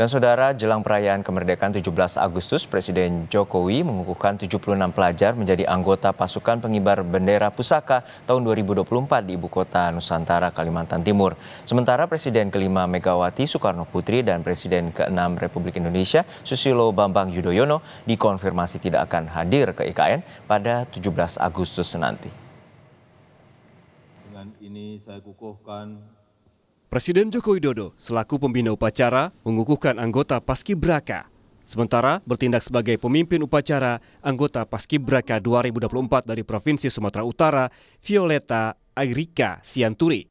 Dan saudara, jelang perayaan kemerdekaan 17 Agustus, Presiden Jokowi mengukuhkan 76 pelajar menjadi anggota pasukan pengibar bendera pusaka tahun 2024 di ibu kota Nusantara, Kalimantan Timur. Sementara Presiden kelima Megawati Soekarno Putri dan Presiden keenam Republik Indonesia Susilo Bambang Yudhoyono dikonfirmasi tidak akan hadir ke IKN pada 17 Agustus nanti. Dengan ini saya kukuhkan Presiden Joko Widodo selaku pembina upacara mengukuhkan anggota Paskibraka. Sementara bertindak sebagai pemimpin upacara anggota Paskibraka 2024 dari Provinsi Sumatera Utara, Violeta Agrika Sianturi.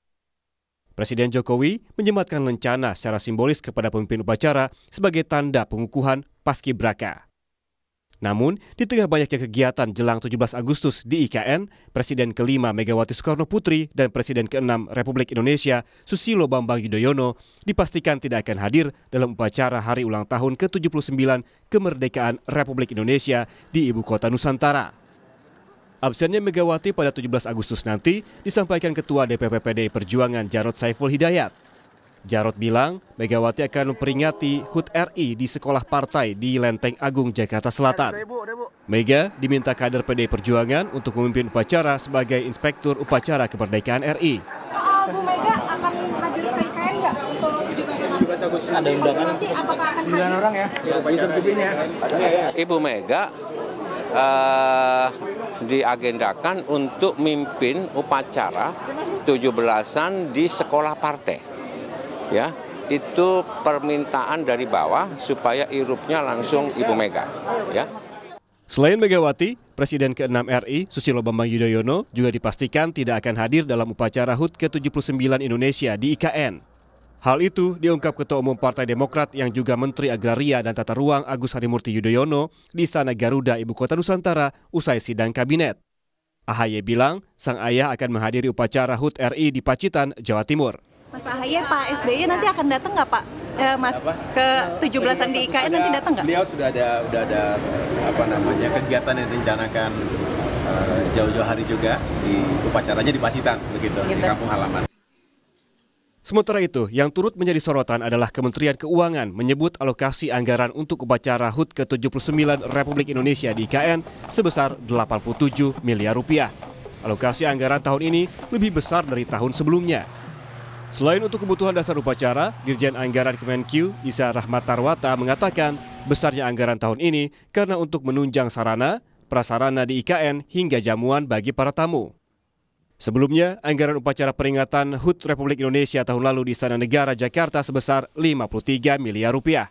Presiden Jokowi menyematkan lencana secara simbolis kepada pemimpin upacara sebagai tanda pengukuhan Paskibraka. Namun, di tengah banyaknya kegiatan jelang 17 Agustus di IKN, Presiden ke-5 Megawati Soekarno Putri dan Presiden ke-6 Republik Indonesia Susilo Bambang Yudhoyono dipastikan tidak akan hadir dalam upacara hari ulang tahun ke-79 kemerdekaan Republik Indonesia di Ibu Kota Nusantara. Absennya Megawati pada 17 Agustus nanti disampaikan Ketua DPP PDI Perjuangan Jarod Saiful Hidayat. Jarod bilang Megawati akan memperingati HUT RI di sekolah partai di Lenteng Agung, Jakarta Selatan. Mega diminta kader PD Perjuangan untuk memimpin upacara sebagai Inspektur Upacara Kemerdekaan RI. Soal eh, Bu Mega akan hadir PKN nggak untuk Ada undangan? Apakah akan orang ya? Iya, ya, Ibu Mega uh, diagendakan untuk mimpin upacara 17-an di sekolah partai ya itu permintaan dari bawah supaya irupnya langsung Ibu Mega. Ya. Selain Megawati, Presiden ke-6 RI Susilo Bambang Yudhoyono juga dipastikan tidak akan hadir dalam upacara HUT ke-79 Indonesia di IKN. Hal itu diungkap Ketua Umum Partai Demokrat yang juga Menteri Agraria dan Tata Ruang Agus Harimurti Yudhoyono di Istana Garuda Ibu Kota Nusantara usai sidang kabinet. Ahaye bilang sang ayah akan menghadiri upacara HUT RI di Pacitan, Jawa Timur. Mas Ahaye, Pak SBY nanti akan datang nggak Pak? Eh, mas apa? ke 17-an di IKN nanti datang nggak? Beliau sudah ada sudah ada apa namanya kegiatan yang direncanakan eh, jauh-jauh hari juga di upacaranya di Pasitan begitu gitu. di kampung halaman. Sementara itu, yang turut menjadi sorotan adalah Kementerian Keuangan menyebut alokasi anggaran untuk upacara HUT ke-79 Republik Indonesia di IKN sebesar 87 miliar rupiah. Alokasi anggaran tahun ini lebih besar dari tahun sebelumnya. Selain untuk kebutuhan dasar upacara, Dirjen Anggaran Kemenkyu Isa Rahmat Tarwata mengatakan besarnya anggaran tahun ini karena untuk menunjang sarana, prasarana di IKN hingga jamuan bagi para tamu. Sebelumnya, anggaran upacara peringatan HUT Republik Indonesia tahun lalu di Istana Negara Jakarta sebesar 53 miliar rupiah.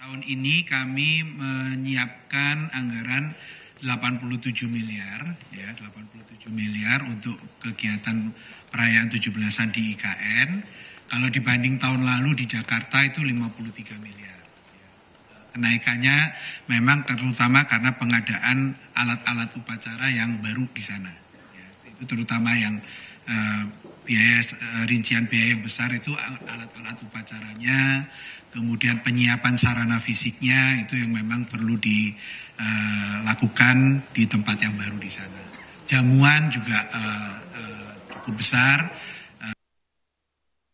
Tahun ini kami menyiapkan anggaran 87 miliar ya 87 miliar untuk kegiatan perayaan 17-an di IKN. Kalau dibanding tahun lalu di Jakarta itu 53 miliar. Kenaikannya memang terutama karena pengadaan alat-alat upacara yang baru di sana. Ya, itu terutama yang uh, biaya uh, rincian biaya yang besar itu alat-alat upacaranya, kemudian penyiapan sarana fisiknya itu yang memang perlu dilakukan eh, di tempat yang baru di sana. Jamuan juga uh, uh, cukup besar.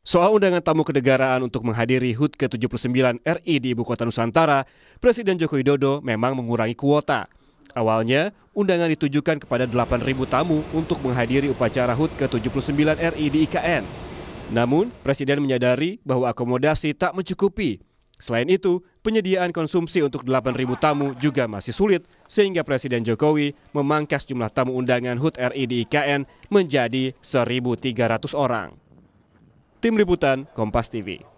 Soal undangan tamu kenegaraan untuk menghadiri HUT ke-79 RI di Ibu Kota Nusantara, Presiden Joko Widodo memang mengurangi kuota. Awalnya, undangan ditujukan kepada 8.000 tamu untuk menghadiri upacara HUT ke-79 RI di IKN. Namun, Presiden menyadari bahwa akomodasi tak mencukupi. Selain itu, penyediaan konsumsi untuk 8.000 tamu juga masih sulit, sehingga Presiden Jokowi memangkas jumlah tamu undangan HUT RI di IKN menjadi 1.300 orang. Tim Liputan, Kompas TV.